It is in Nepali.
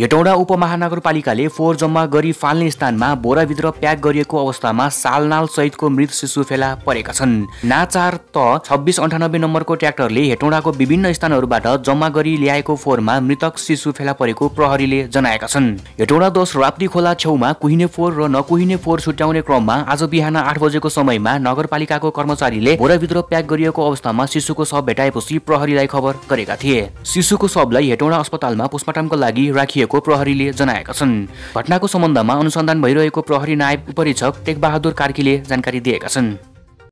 हेटौँडा उपमहानगरपालिकाले फोहोर जम्मा गरी फाल्ने स्थानमा बोराभित्र प्याक गरिएको अवस्थामा सालनाल सहितको मृत शिशु फेला परेका छन् नाचार त छब्बिस अन्ठानब्बे नम्बरको ट्र्याक्टरले हेटौँडाको विभिन्न स्थानहरूबाट जम्मा गरी ल्याएको फोहोरमा मृतक शिशु फेला परेको प्रहरीले जनाएका छन् हेटौँडा दोस राप्ती खोला छेउमा कुहिने फोहोर र नकुहिने फोहोर छुट्याउने क्रममा आज बिहान आठ बजेको समयमा नगरपालिकाको कर्मचारीले बोराभित्र प्याक गरिएको अवस्थामा शिशुको शव भेटाएपछि प्रहरीलाई खबर गरेका थिए शिशुको शवलाई हेटौँडा अस्पतालमा पोस्टमार्टमको लागि राखिएको भएको प्रहरीले जनाएका छन् घटनाको सम्बन्धमा अनुसन्धान भइरहेको प्रहरी नायब उपरीक्षक टेकबहादुर कार्कीले जानकारी दिएका छन्